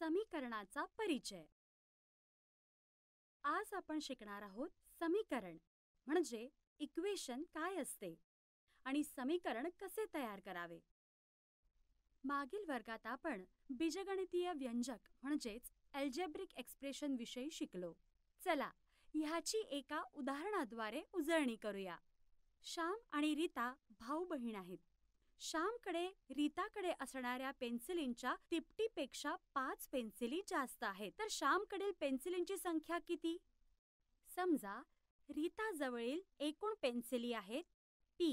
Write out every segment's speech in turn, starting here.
समीकरणाचा परिचय आज आपण शिकणार आहोत समीकरण म्हणजे इक्वेशन काय असते आणि समीकरण कसे तयार करावे मागील वर्गात आपण बीजगणितीय व्यंजक म्हणजेच अल्जेब्रिक एक्सप्रेशन विषयी शिकलो चला ह्याची एका उदाहरणाद्वारे उजळणी करूया श्याम आणि रीता भाऊ बहीण आहेत श्यामकडे रीताकडे असणाऱ्या पेन्सिलींच्या तिपटीपेक्षा पाच पेन्सिली जास्त आहेत तर श्यामकडील पेन्सिलींची संख्या किती समजा रीताजवळील एकूण पेन्सिली आहेत पी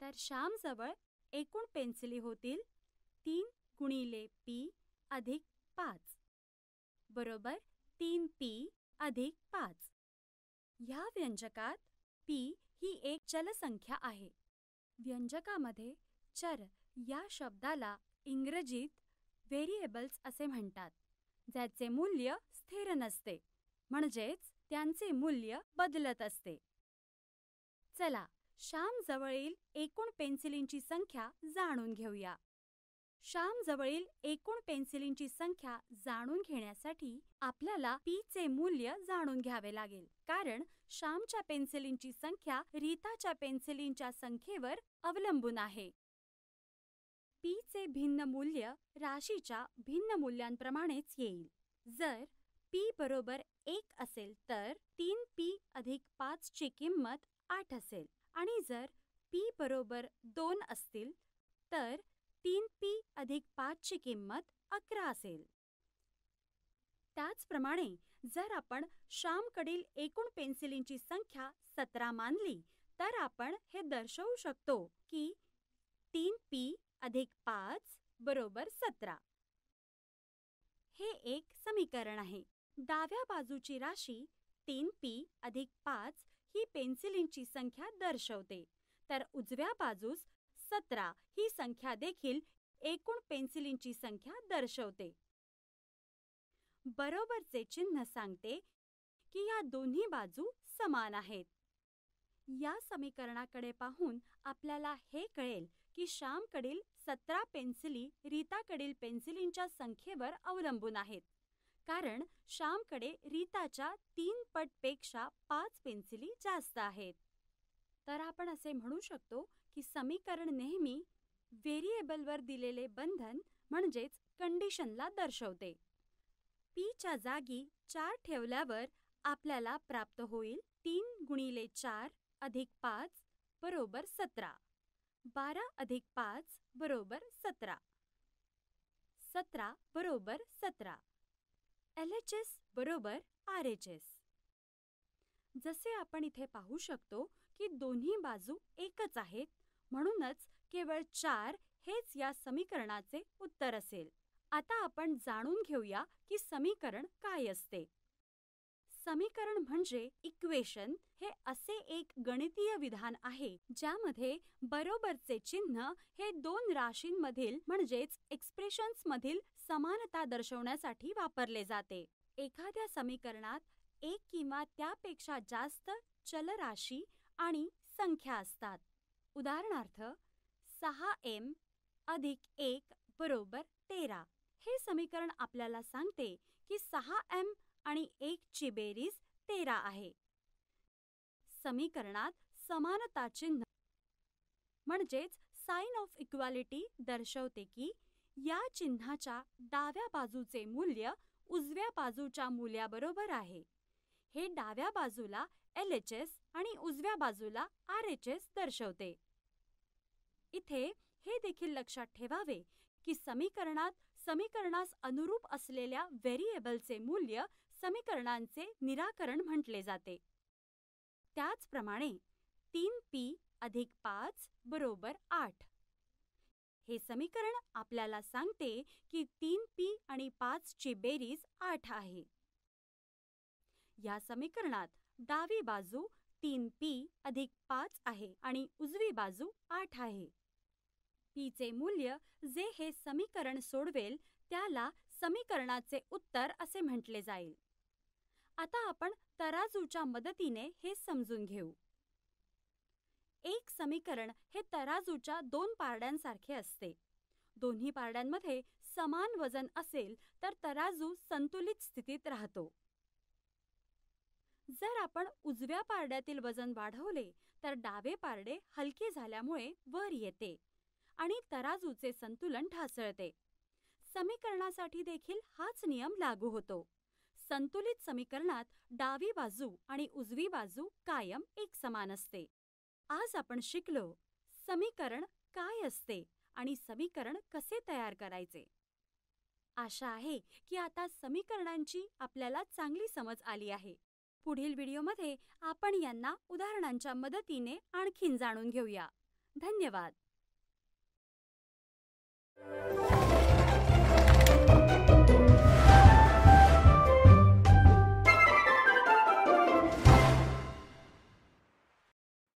तर श्यामजवळ एकूण पेन्सिली होतील तीन गुणिले पी अधिक पाच बरोबर तीन पी अधिक पाच ह्या व्यंजकात पी ही एक चलसंख्या आहे व्यंजकामध्ये चर या शब्दाला इंग्रजीत व्हेरिएबल्स असे म्हणतात ज्याचे मूल्य स्थिर नसते म्हणजेच त्यांचे मूल्य बदलत असते चला श्यामजवळील एकूण पेन्सिलींची संख्या जाणून घेऊया श्यामजवळील एकूण पेन्सिलींची संख्या जाणून घेण्यासाठी आपल्याला पी चे मूल्य जाणून घ्यावे लागेल कारण श्यामच्या पेन्सिलींची संख्या रीताच्या पेन्सिलींच्या संख्येवर अवलंबून आहे पी चे भिन्न मूल्य राशीच्या भिन्न मूल्यांप्रमाणेच येईल जर पी बरोबर एक असेल तर तीन पी अधिक पाच ची किंमत आठ असेल आणि जर पी बरोबर दोन असतील तर तीन पी अधिक पाचची किंमत अकरा असेल त्याचप्रमाणे जर आपण श्यामकडील एकूण पेन्सिलींची संख्या सतरा मानली तर आपण हे दर्शवू शकतो की तीन पी अधिक पाच बरोबर सतरा हे एक समीकरण आहे डाव्या बाजूची राशी तीन पी अधिक पाच ही पेन्सिलींची संख्या दर्शवते तर उजव्या बाजूस सतरा ही संख्या देखील एकूण पेन्सिलींची संख्या दर्शवते बरोबरचे चिन्ह सांगते की या दोन्ही बाजू समान आहेत या समीकरणाकडे पाहून आपल्याला हे कळेल की श्यामकडील सतरा पेन्सिली रीताकडील पेन्सिलींच्या संख्येवर अवलंबून आहेत कारण श्यामकडे रीताच्या तीन पटपेक्षा पाच पेन्सिली जास्त आहेत तर आपण असे म्हणू शकतो की समीकरण नेहमी व्हेरिएबलवर दिलेले बंधन म्हणजेच कंडिशनला दर्शवते पीच्या जागी चार ठेवल्यावर आपल्याला प्राप्त होईल तीन गुणिले चार अधिक पाच बरोबर सतरा बारा अधिक पाच बरोबर सतरा सतरा बरोबर सतरा एल एच एस बरोबर आर एच एस जसे आपण इथे पाहू शकतो की दोन्ही बाजू एकच आहेत म्हणूनच केवळ चार हेच या समीकरणाचे उत्तर असेल आता आपण जाणून घेऊया की समीकरण काय असते समीकरण म्हणजे इक्वेशन हे असे एक गणितीय विधान आहे ज्यामध्ये बरोबरचे चिन्ह हे दोन राशींमधील म्हणजेच मधील समानता दर्शवण्यासाठी वापरले जाते एखाद्या समीकरणात एक किंवा त्यापेक्षा जास्त चलराशी आणि संख्या असतात उदाहरणार्थ सहा एम अधिक एक बरोबर तेरा हे समीकरण आपल्याला सांगते की सहा एम आणि एकची बेरीज तेरा आहे समीकरणात समानता चिन्ह म्हणजेच साइन ऑफ इक्वालिटी दर्शवते की या चिन्हाच्या डाव्या बाजूचे मूल्य उजव्या बाजूच्या मूल्याबरोबर आहे हे डाव्या बाजूला एलएचएस आणि उजव्या बाजूला आरएचएस दर्शवते इथे हे देखील लक्षात ठेवावे की समीकरणात समीकरणास अनुरूप असलेल्या व्हेरिएबलचे मूल्य समीकरणांचे निराकरण म्हटले जाते त्याचप्रमाणे तीन पी अधिक पाच बरोबर आठ हे समीकरण आपल्याला सांगते की तीन पी आणि ची बेरीज आठ आहे या समीकरणात डावी बाजू तीन पी अधिक पाच आहे आणि उजवी बाजू आठ आहे हीचे मूल्य जे हे समीकरण सोडवेल त्याला समीकरणाचे उत्तर असे म्हटले जाईल आता आपण तराजूच्या मदतीने हे समजून घेऊ एक समीकरण हे तराजूच्या दोन पारड्यांसारखे असते दोन्ही पारड्यांमध्ये समान वजन असेल तर तराजू संतुलित स्थितीत राहतो जर आपण उजव्या पारड्यातील वजन वाढवले तर डावे पारडे हलके झाल्यामुळे वर येते आणि तराजूचे संतुलन ढासळते समीकरणासाठी देखील हाच नियम लागू होतो संतुलित समीकरणात डावी बाजू आणि उजवी बाजू कायम एक समान असते आज आपण शिकलो समीकरण काय असते आणि समीकरण कसे तयार करायचे आशा आहे की आता समीकरणांची आपल्याला चांगली समज आली आहे पुढील व्हिडिओमध्ये आपण यांना उदाहरणांच्या मदतीने आणखीन जाणून घेऊया धन्यवाद